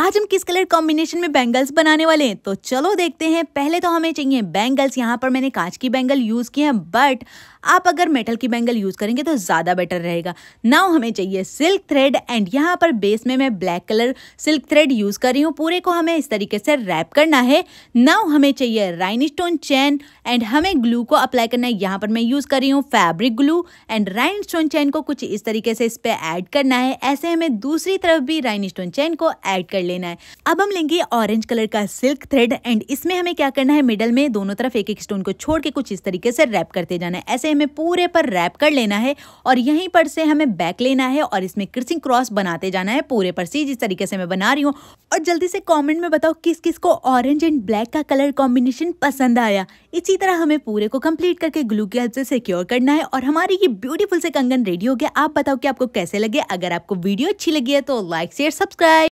आज हम किस कलर कॉम्बिनेशन में बैंगल्स बनाने वाले हैं तो चलो देखते हैं पहले तो हमें चाहिए बैंगल्स यहाँ पर मैंने कांच की बैंगल यूज़ की है बट आप अगर मेटल की बैंगल यूज़ करेंगे तो ज़्यादा बेटर रहेगा नाउ हमें चाहिए सिल्क थ्रेड एंड यहाँ पर बेस में मैं black colour silk thread use कर रही हूँ पूरे को हमें इस तरीके से रैप करना है नाउ हमें चाहिए राइन स्टोन चैन एंड हमें ग्लू को अप्लाई करना है यहाँ पर मैं यूज़ कर रही हूँ fabric glue and rhinestone chain को कुछ इस तरीके से इस पर ऐड करना है ऐसे हमें दूसरी तरफ भी राइन स्टोन चैन को ऐड कर लेना है अब हम लेंगे ऑरेंज कलर का सिल्क थ्रेड एंड इसमें हमें क्या करना है मिडल में दोनों तरफ एक एक स्टोन को छोड़ के कुछ इस तरीके से रैप करते जाना है ऐसे हमें पूरे पर रैप कर लेना है और यहीं पर से हमें बैक लेना है और इसमें क्रिसिंग क्रॉस बनाते जाना है पूरे पर सी जिस तरीके से मैं बना रही हूँ और जल्दी से कॉमेंट में बताओ किस किस को ऑरेंज एंड ब्लैक का कलर कॉम्बिनेशन पसंद आया इसी तरह हमें पूरे को कंप्लीट करके ग्लू की हेल्प से सिक्योर करना है और हमारी ये ब्यूटीफुल से कंगन रेडी हो गया आप बताओ कि आपको कैसे लगे अगर आपको वीडियो अच्छी लगी है तो लाइक शेयर सब्सक्राइब